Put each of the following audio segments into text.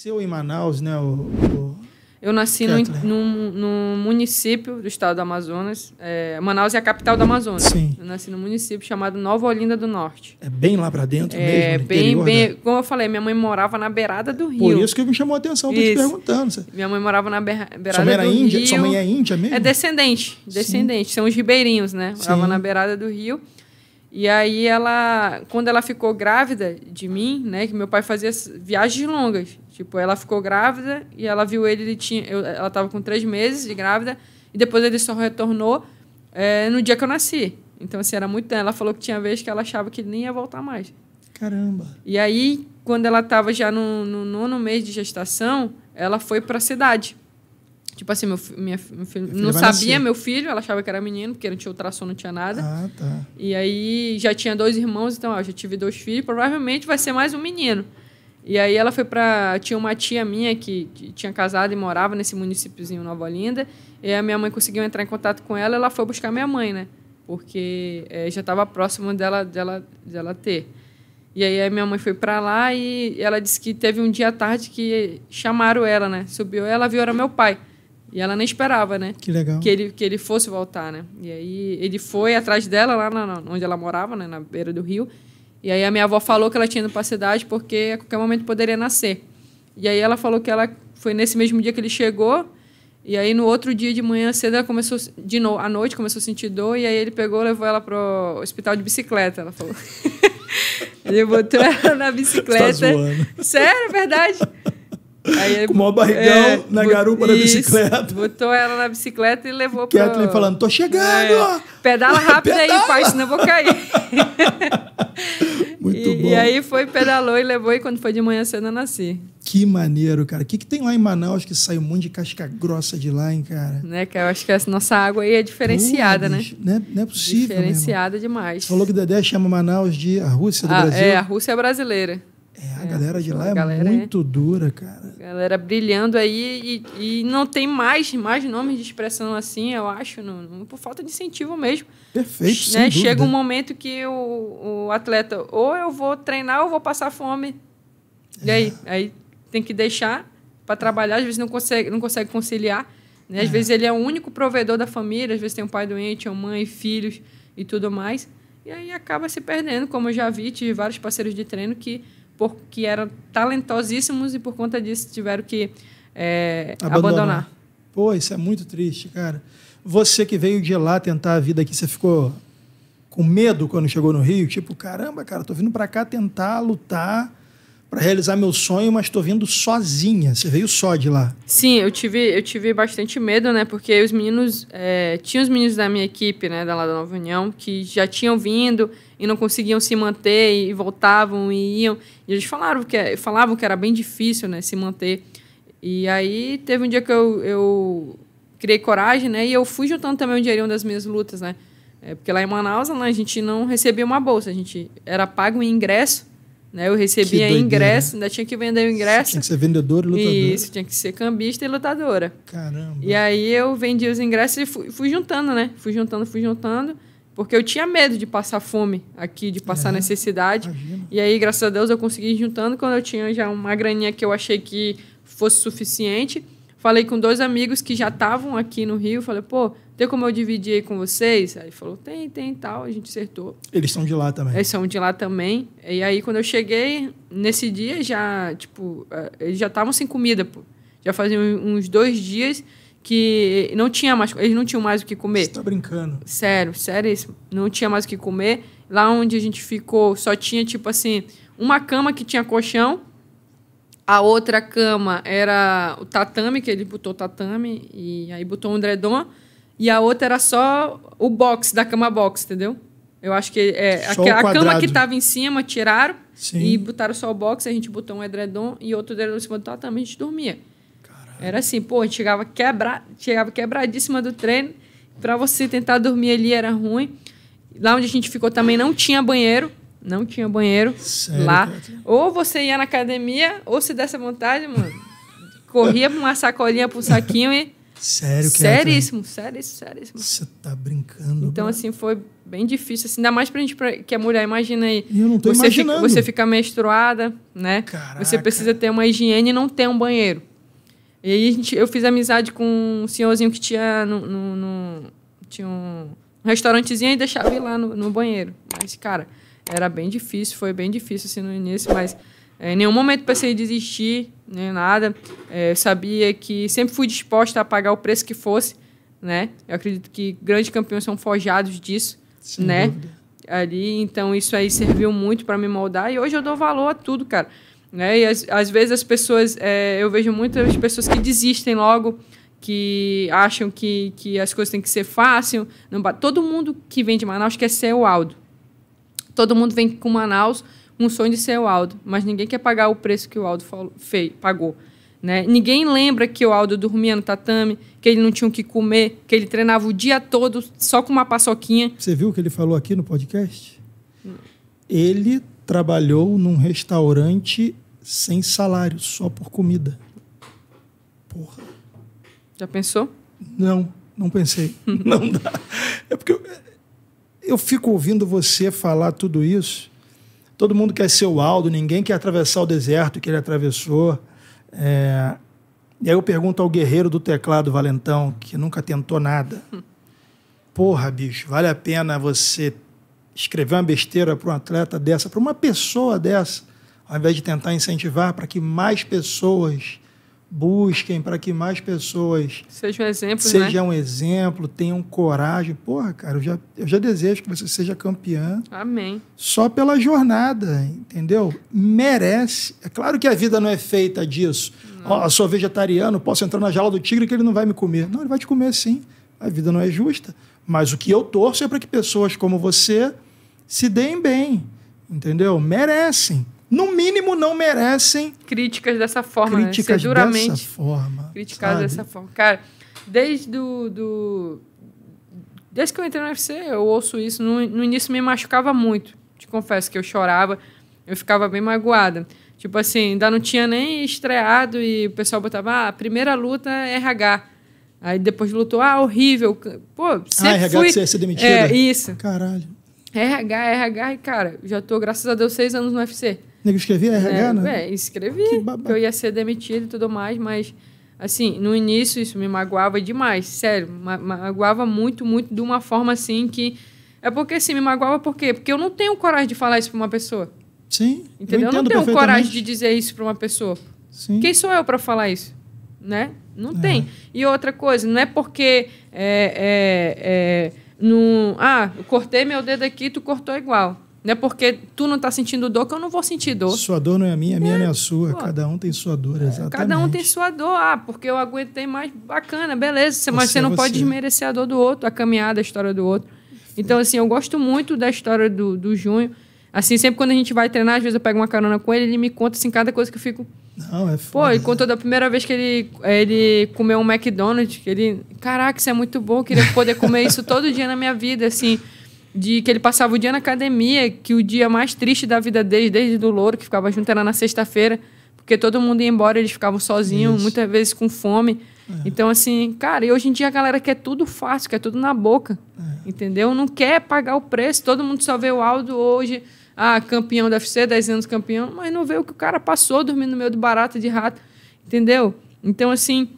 Seu em Manaus, né? O, o... Eu nasci num, no município do estado do Amazonas. É, Manaus é a capital do Amazonas. Sim. Eu nasci num município chamado Nova Olinda do Norte. É bem lá para dentro é, mesmo? Bem, né? bem. Né? Como eu falei, minha mãe morava na beirada do rio. Por isso que me chamou a atenção, estou te perguntando. Minha mãe morava na beirada era do índia? rio. Sua mãe é índia mesmo? É descendente, descendente. Sim. São os ribeirinhos, né? Sim. Morava na beirada do rio. E aí ela, quando ela ficou grávida de mim, né, que meu pai fazia viagens longas. Tipo, ela ficou grávida e ela viu ele, ele tinha, eu, ela estava com três meses de grávida e depois ele só retornou é, no dia que eu nasci. Então, assim, era muito. Ela falou que tinha vez que ela achava que ele nem ia voltar mais. Caramba! E aí, quando ela estava já no, no nono mês de gestação, ela foi para a cidade. Tipo assim, meu, minha, meu filho não sabia nascer. meu filho, ela achava que era menino, porque não tinha ultrassom, não tinha nada. Ah, tá. E aí já tinha dois irmãos, então ó, já tive dois filhos, provavelmente vai ser mais um menino. E aí ela foi para tinha uma tia minha que, que, tinha casado e morava nesse municípiozinho Nova Olinda. E a minha mãe conseguiu entrar em contato com ela, ela foi buscar minha mãe, né? Porque é, já estava próximo dela, dela, dela ter. E aí a minha mãe foi para lá e ela disse que teve um dia à tarde que chamaram ela, né? Subiu ela, viu era meu pai. E ela nem esperava, né? Que legal. Que ele, que ele fosse voltar, né? E aí ele foi atrás dela, lá na, onde ela morava, né? Na beira do rio. E aí a minha avó falou que ela tinha ido para a cidade porque a qualquer momento poderia nascer. E aí ela falou que ela foi nesse mesmo dia que ele chegou. E aí no outro dia de manhã cedo ela começou de novo, à noite começou a sentir dor e aí ele pegou, levou ela pro hospital de bicicleta, ela falou. ele botou ela na bicicleta. Tá Sério, é verdade? Aí ele, com o maior barrigão é, na garupa da bicicleta. Botou ela na bicicleta e levou para. Quieto, pro... falando: tô chegando! É, pedala rápido pedala. aí, pai, senão eu vou cair. Muito e, bom. E aí foi, pedalou e levou, e quando foi de manhã cedo eu nasci. Que maneiro, cara. O que, que tem lá em Manaus que sai um monte de casca grossa de lá, hein, cara? Né, que Eu acho que essa nossa água aí é diferenciada, Pô, né? né? Não é possível. Diferenciada demais. Você falou que o Dedé chama Manaus de a Rússia do ah, é, Brasil. É, a Rússia é brasileira. É, a é, galera de lá é galera é muito dura, cara. Galera brilhando aí e, e, não tem mais, mais nomes de expressão assim, eu acho, por falta de incentivo mesmo. Perfeito, né? Chega dúvida. um momento que o, o atleta, ou eu vou treinar ou vou passar fome. E aí? É. Aí tem que deixar para trabalhar, às vezes não consegue, não consegue conciliar. Né? Às é. vezes ele é o único provedor da família, às vezes tem um pai doente, uma mãe, filhos e tudo mais. E aí acaba se perdendo, como eu já vi, tive vários parceiros de treino que porque eram talentosíssimos e por conta disso tiveram que é, abandonar. abandonar. Pô, isso é muito triste, cara. Você que veio de lá tentar a vida aqui, você ficou com medo quando chegou no Rio? Tipo, caramba, cara, tô vindo para cá tentar lutar para realizar meu sonho, mas estou vindo sozinha. Você veio só de lá. Sim, eu tive, eu tive bastante medo, né? Porque os meninos. É, tinha os meninos da minha equipe, né? Da lá da Nova União, que já tinham vindo e não conseguiam se manter e, voltavam e iam. E eles falaram que, é, falavam que era bem difícil, né? Se manter. E aí teve um dia que eu, eu criei coragem, né? E eu fui juntando também o dinheirinho das minhas lutas, né? É, porque lá em Manaus né, a gente não recebia uma bolsa, a gente era pago em ingresso né? Eu recebia ingresso, ainda tinha que vender o ingresso. tinha que ser vendedora e lutadora. Isso, tinha que ser cambista e lutadora. Caramba. E aí eu vendi os ingressos e fui, fui juntando, né? Fui juntando, fui juntando. Porque eu tinha medo de passar fome aqui, de passar é, necessidade. Imagina. E aí, graças a Deus, eu consegui ir juntando. Quando eu tinha já uma graninha que eu achei que fosse suficiente, Falei com dois amigos que já estavam aqui no Rio. Falei, pô, tem como eu dividir aí com vocês? Aí falou, tem, tem tal. A gente acertou. Eles são de lá também. Eles são de lá também. E aí, quando eu cheguei, nesse dia já, tipo, eh, eles já estavam sem comida, pô. Já fazia uns dois dias que não tinha mais, eles não tinham mais o que comer. Você tá brincando? Sério, sério isso. Não tinha mais o que comer. Lá onde a gente ficou, só tinha, tipo assim, uma cama que tinha colchão a outra cama era o tatame, que ele botou tatame, e aí botou um edredom. E a outra era só o box, da cama box, entendeu? Eu acho que é, a, a, cama que estava em cima tiraram Sim. e botaram só o box, a gente botou um edredom e outro edredom em cima do tatame, a gente dormia. Caralho. Era assim, pô, a gente chegava, quebra, chegava quebradíssima do treino, para você tentar dormir ali era ruim. Lá onde a gente ficou também não tinha banheiro, não tinha banheiro Sério, lá. Cara? Ou você ia na academia, ou se desse vontade, mano, corria com uma sacolinha, para um saquinho e. Sério, que Seríssimo, é, sério, sério. Você tá brincando. Então, assim, foi bem difícil. Assim, ainda mais pra gente, pra, que a é mulher, imagina aí. Eu não tô você imaginando. Fica, você fica menstruada, né? Caraca. Você precisa ter uma higiene e não ter um banheiro. E aí, a gente, eu fiz amizade com um senhorzinho que tinha no, no, no tinha um restaurantezinho e deixava ir lá no, no banheiro. Mas, cara, era bem difícil, foi bem difícil assim no início, mas eh, em nenhum momento pensei em desistir, nem nada. Eh, eu sabia que sempre fui disposta a pagar o preço que fosse, né? Eu acredito que grandes campeões são forjados disso, Sem né? Dúvida. Ali, então isso aí serviu muito para me moldar e hoje eu dou valor a tudo, cara. Né? E às vezes as pessoas, é, eu vejo muitas pessoas que desistem logo, que acham que, que as coisas têm que ser fácil. Não, todo mundo que vem de Manaus quer ser o Aldo. Todo mundo vem com Manaus um sonho de ser o Aldo, mas ninguém quer pagar o preço que o Aldo falou, fez, pagou. Né? Ninguém lembra que o Aldo dormia no tatame, que ele não tinha o que comer, que ele treinava o dia todo só com uma paçoquinha. Você viu o que ele falou aqui no podcast? Não. Ele trabalhou num restaurante sem salário, só por comida. Porra. Já pensou? Não, não pensei. não dá. É porque eu, eu fico ouvindo você falar tudo isso. Todo mundo quer ser o Aldo, ninguém quer atravessar o deserto que ele atravessou. É... E aí eu pergunto ao guerreiro do teclado, Valentão, que nunca tentou nada. Porra, bicho, vale a pena você escrever uma besteira para um atleta dessa, para uma pessoa dessa, ao invés de tentar incentivar para que mais pessoas busquem para que mais pessoas sejam né? um né? exemplo, tenham coragem. Porra, cara, eu já, eu já desejo que você seja campeã. Amém. Só pela jornada, entendeu? Merece. É claro que a vida não é feita disso. Ó, oh, sou vegetariano, posso entrar na jaula do tigre que ele não vai me comer. Não, ele vai te comer sim. A vida não é justa. Mas o que eu torço é para que pessoas como você se deem bem, entendeu? Merecem no mínimo não merecem críticas dessa forma, né? críticas né? duramente dessa forma, criticadas dessa forma. Cara, desde do, do desde que eu entrei no UFC, eu ouço isso, no, no início me machucava muito. Te confesso que eu chorava, eu ficava bem magoada. Tipo assim, ainda não tinha nem estreado e o pessoal botava, ah, a primeira luta é RH. Aí depois lutou, ah, horrível. Pô, ah, sempre ah, RH fui... você ia ser demitida? É, isso. Caralho. RH, RH, e cara, já tô, graças a Deus, seis anos no UFC. Nego escrevia RH, é, né? É, escrevi. Que eu ia ser demitido e tudo mais, mas assim, no início isso me magoava demais, sério, ma magoava muito, muito de uma forma assim que é porque assim, me magoava por quê? Porque eu não tenho coragem de falar isso para uma pessoa. Sim. Entendeu? Eu, eu não tenho coragem de dizer isso para uma pessoa. Sim. Quem sou eu para falar isso? Né? Não é. tem. E outra coisa, não é porque é, é, é, no, ah, eu cortei meu dedo aqui, tu cortou igual. Não é porque tu não está sentindo dor que eu não vou sentir dor. Sua dor não é a minha, a minha é, não é a é, sua. Pô. Cada um tem sua dor, exatamente. É, cada um tem sua dor. Ah, porque eu aguentei mais. Bacana, beleza. Mas você, é não você. pode desmerecer a dor do outro, a caminhada, a história do outro. Então, assim, eu gosto muito da história do, do Junho. Assim, sempre quando a gente vai treinar, às vezes eu pego uma carona com ele, ele me conta, assim, cada coisa que eu fico... Não, é foda. Pô, ele contou da primeira vez que ele, ele comeu um McDonald's, que ele... Caraca, isso é muito bom, queria poder comer isso todo dia na minha vida, assim de que ele passava o dia na academia, que o dia mais triste da vida dele, desde do louro, que ficava junto, era na sexta-feira, porque todo mundo ia embora, eles ficavam sozinhos, Isso. muitas vezes com fome. É. Então, assim, cara, e hoje em dia a galera quer tudo fácil, quer tudo na boca, é. entendeu? Não quer pagar o preço, todo mundo só vê o Aldo hoje, ah, campeão da UFC, 10 anos campeão, mas não vê o que o cara passou dormindo no meio do barata, de rato, entendeu? Então, assim,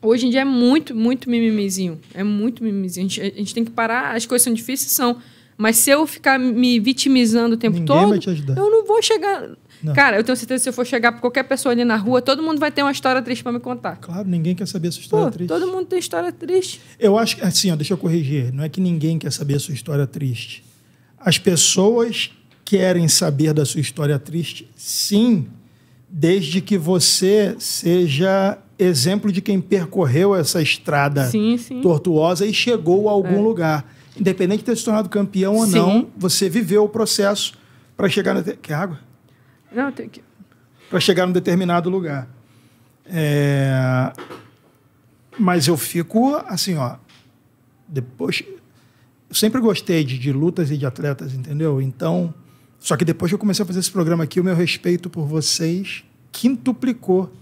hoje em dia é muito, muito mimimizinho, é muito mimimizinho. A gente, a gente tem que parar, as coisas são difíceis, são... Mas se eu ficar me vitimizando o tempo Ninguém todo, vai te ajudar. eu não vou chegar. Não. Cara, eu tenho certeza que se eu for chegar para qualquer pessoa ali na rua, todo mundo vai ter uma história triste para me contar. Claro, ninguém quer saber a sua história Pô, triste. Todo mundo tem história triste. Eu acho que, assim, ó, deixa eu corrigir. Não é que ninguém quer saber a sua história triste. As pessoas querem saber da sua história triste, sim, desde que você seja exemplo de quem percorreu essa estrada sim, sim. tortuosa e chegou a algum é. lugar independente de ter se tornado campeão ou Sim. não, você viveu o processo para chegar no. Quer água? Não, tem que. Para chegar num determinado lugar. É... Mas eu fico assim, ó. Depois. Eu sempre gostei de, de lutas e de atletas, entendeu? Então. Só que depois que eu comecei a fazer esse programa aqui, o meu respeito por vocês quintuplicou.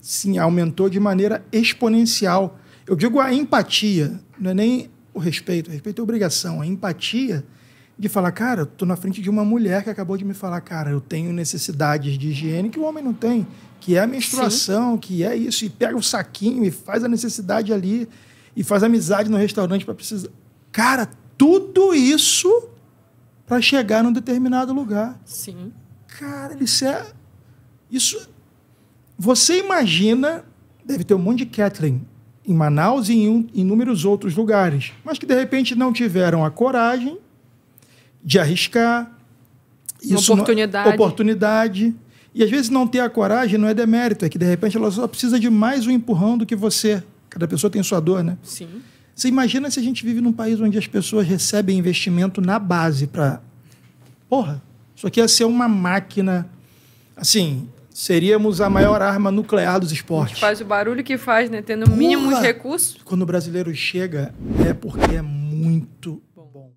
Sim, aumentou de maneira exponencial. Eu digo a empatia, não é nem o respeito, o respeito é obrigação, a empatia de falar, cara, eu tô na frente de uma mulher que acabou de me falar, cara, eu tenho necessidades de higiene que o homem não tem, que é a menstruação, Sim. que é isso, e pega o saquinho e faz a necessidade ali, e faz amizade no restaurante para precisar. Cara, tudo isso para chegar num determinado lugar. Sim. Cara, isso é. Isso. Você imagina. Deve ter um monte de Kathleen em Manaus e em inúmeros outros lugares, mas que de repente não tiveram a coragem de arriscar. Isso Uma oportunidade. Não, oportunidade. E às vezes não ter a coragem não é demérito, é que de repente ela só precisa de mais um empurrão do que você. Cada pessoa tem sua dor, né? Sim. Você imagina se a gente vive num país onde as pessoas recebem investimento na base para. Porra, isso aqui ia ser uma máquina. Assim, seríamos a maior arma nuclear dos esportes. Faz o barulho que faz, né? Tendo Porra! mínimos recursos. Quando o brasileiro chega, é porque é muito bom.